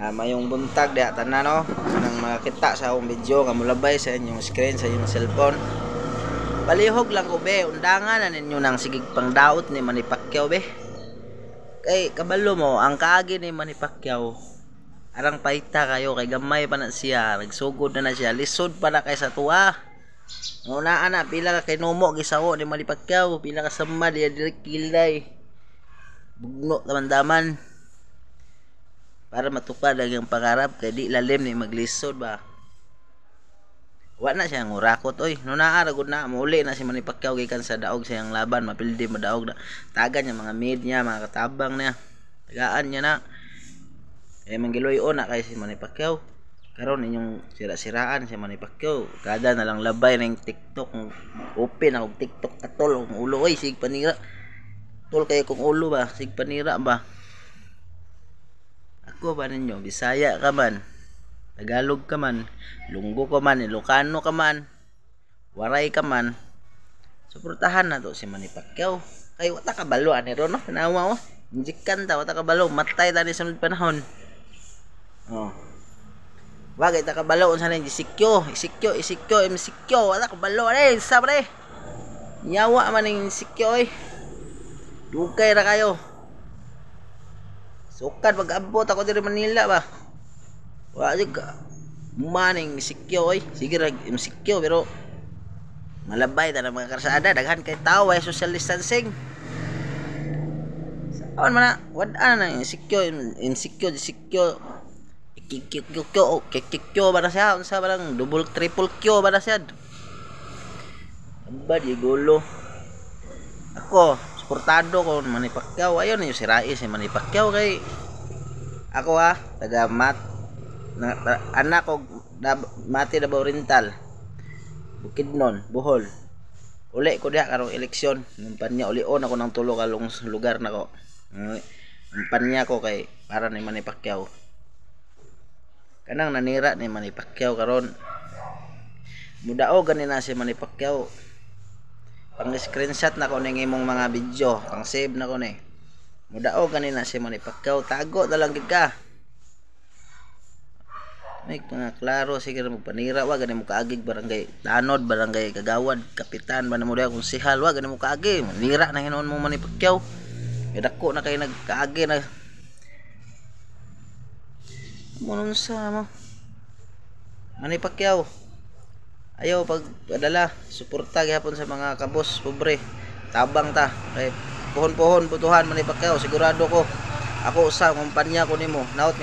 uh, mayong buntag diha tanan no nang makita sa akong video nga mulabay sa inyong screen sa inyong cellphone palihog lang ko be undangan na ninyo nang sigig pangdaot ni Manny Pacquiao be kay kabalo mo ang kaagi ni Manny Pacquiao arang paita kayo kay gamay pa na siya nagsugod na na siya lisod pa na kay sa tuwa una ana pila ka kinumo gisawo ni Manny Pacquiao pila ka sama diya direk kilay bugno tamandaman para matupad ang iyong pangarap kay di lalim ni maglisod ba wa na siya ngurakot oy no naa na muli na si Manny Pacquiao gikan sa daog sa iyang laban mapildi mo daog na tagan niya mga mid niya mga katabang niya tagaan niya na eh manggiloy na kay si Manny Pacquiao karon inyong sira-siraan si Manny Pacquiao kada na lang labay ning TikTok open ako TikTok katol ang ulo oy sig panira tol kay kung ulo ba sig panira ba ko ba ninyo Bisaya ka man Tagalog ka man Lunggo ka man Ilocano ka man Waray ka man suportahan na to si Manny Pacquiao Ay, wata ka balo Ano ro no tanawa mo oh. injikan ta wata ka balo matay tani sa panahon oh Wagay ta balo. unsa na isikyo, isikyo, isikyo, imisikyo, ka balo. re, sabre. Eh. Yawa man yung isikyo duke Dugay kayo. Sukad pag-abot ako diri Manila ba. Wa jud ka. Maning sikyo oi Sige ra um, sikyo pero malabay ta na mga karsada daghan kay tao ay social distancing. Saon mana na wad ana na sikyo insikyo sikyo kikikyo oh, kikikyo ba na siya unsa ano ba lang double triple Q ba na siya. Abad gulo. Ako, kurtado ko Manny Pacquiao ayon yung si Rais si Manny Pacquiao kay ako ha ah, taga mat na, ta, anak ko da, mati Davao Oriental Bukidnon Bohol uli ko diha karong eleksyon numpan niya uli on oh, ako ng tulo kalong lugar na ko numpan niya ko kay para ni Manny Pacquiao kanang nanira ni Manny Pacquiao karon mudaog gani na si Manny Pacquiao pang screenshot na ko ning imong mga video pang save na ko mudao ganina si mo pagkaw tago na lang gid ka may mga klaro sige mo panira wa ganin mo kaagig barangay tanod barangay kagawad kapitan ba na mo kung sihal wa ganin mo kaagig manira na hinuon mo man ni pagkaw dako na kay nagkaagig na mo sa mo Manipakyaw ayo pag padala suporta gihapon sa mga kabos pobre tabang ta eh, pohon-pohon butuhan man ipakayo sigurado ko ako sa kumpanya ko nimo naot